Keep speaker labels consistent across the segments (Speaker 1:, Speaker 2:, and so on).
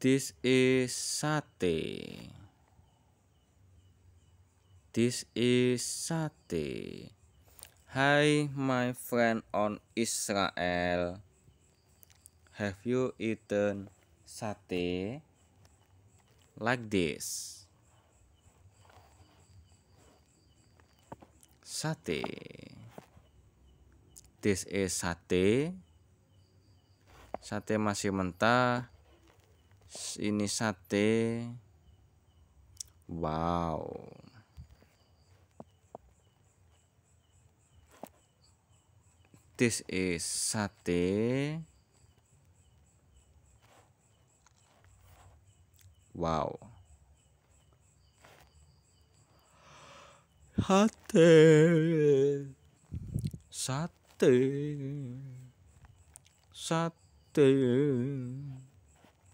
Speaker 1: This is sate. This is sate. Hi my friend on Israel. Have you eaten sate? Like this. sate. This is sate. Sate masih mentah ini sate wow this is sate wow sate sate sate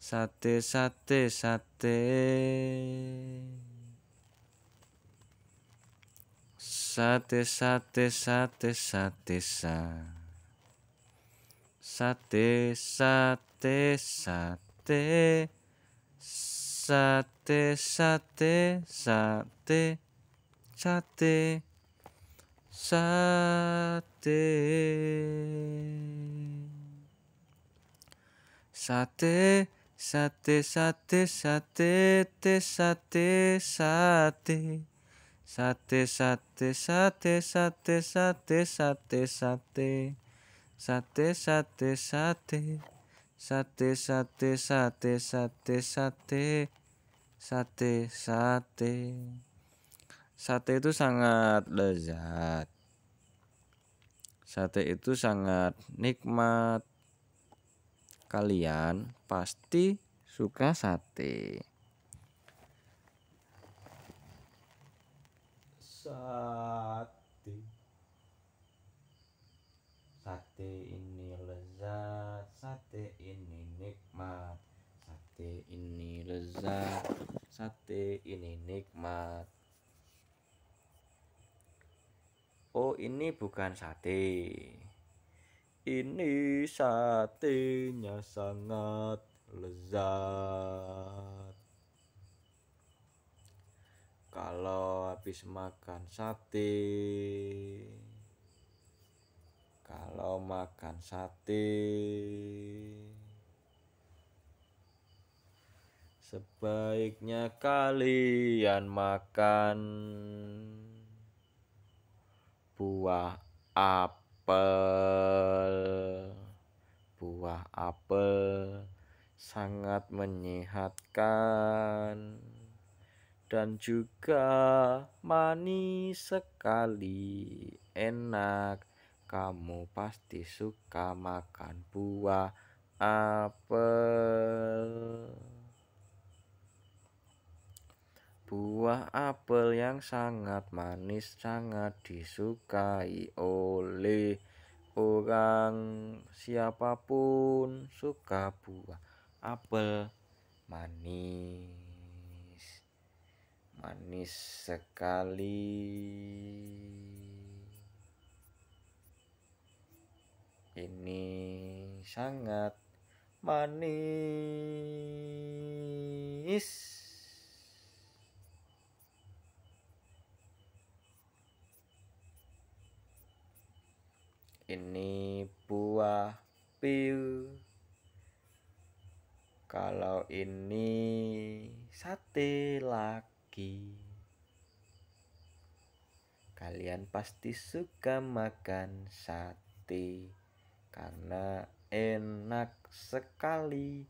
Speaker 1: Sate, sate, sate. Sate, sate, sate, sate, sa. Sate, sate, sate. Sate, sate, sate. Sate. Sate. Sate. Sate sate sate te sate sate Sate sate sate sate sate sate sate Sate sate sate Sate sate sate sate sate Sate sate Sate itu sangat lezat Sate itu sangat nikmat kalian pasti suka sate. Sate. Sate ini lezat, sate ini nikmat. Sate ini lezat, sate ini nikmat. Oh, ini bukan sate ini satenya sangat lezat kalau habis makan sate kalau makan sate sebaiknya kalian makan buah apa apel. Buah apel sangat menyehatkan dan juga manis sekali. Enak, kamu pasti suka makan buah apel. Buah apel yang sangat manis sangat disukai oleh orang siapapun suka buah apel manis manis sekali ini sangat manis ini buah pil kalau ini sate lagi kalian pasti suka makan sate karena enak sekali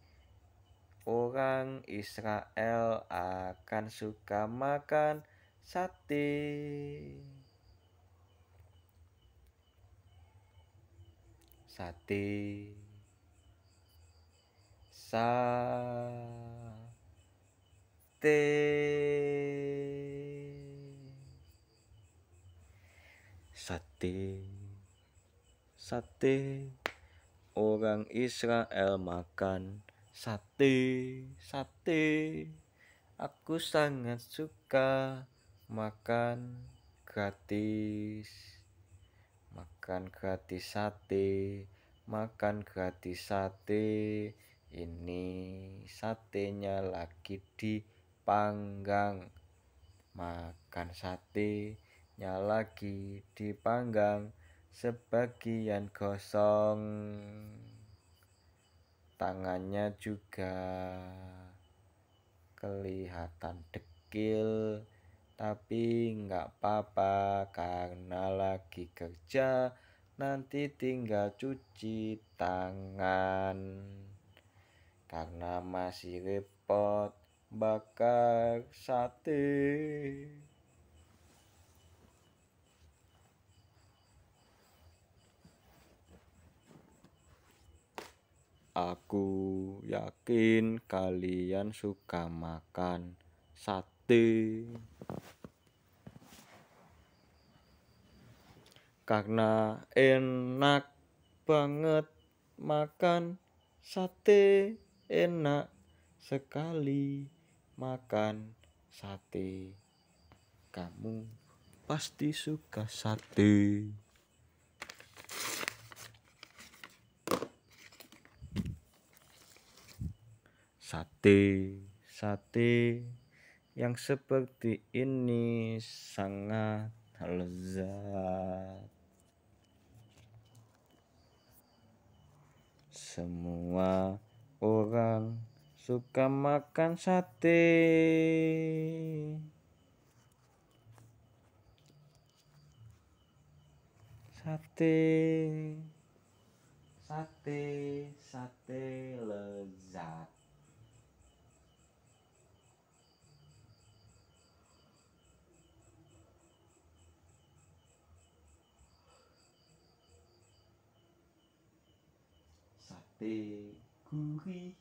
Speaker 1: orang Israel akan suka makan sate sate sate sate sate orang Israel makan sate sate aku sangat suka makan gratis makan gratis sate makan gratis sate ini satenya lagi dipanggang makan satenya lagi dipanggang sebagian gosong tangannya juga kelihatan dekil tapi nggak apa-apa karena lagi kerja nanti tinggal cuci tangan. Karena masih repot bakar sate. Aku yakin kalian suka makan sate. karena enak banget makan sate enak sekali makan sate kamu pasti suka sate sate sate yang seperti ini sangat lezat Semua orang suka makan sate. Sate. Sate, sate lezat. 对，可以。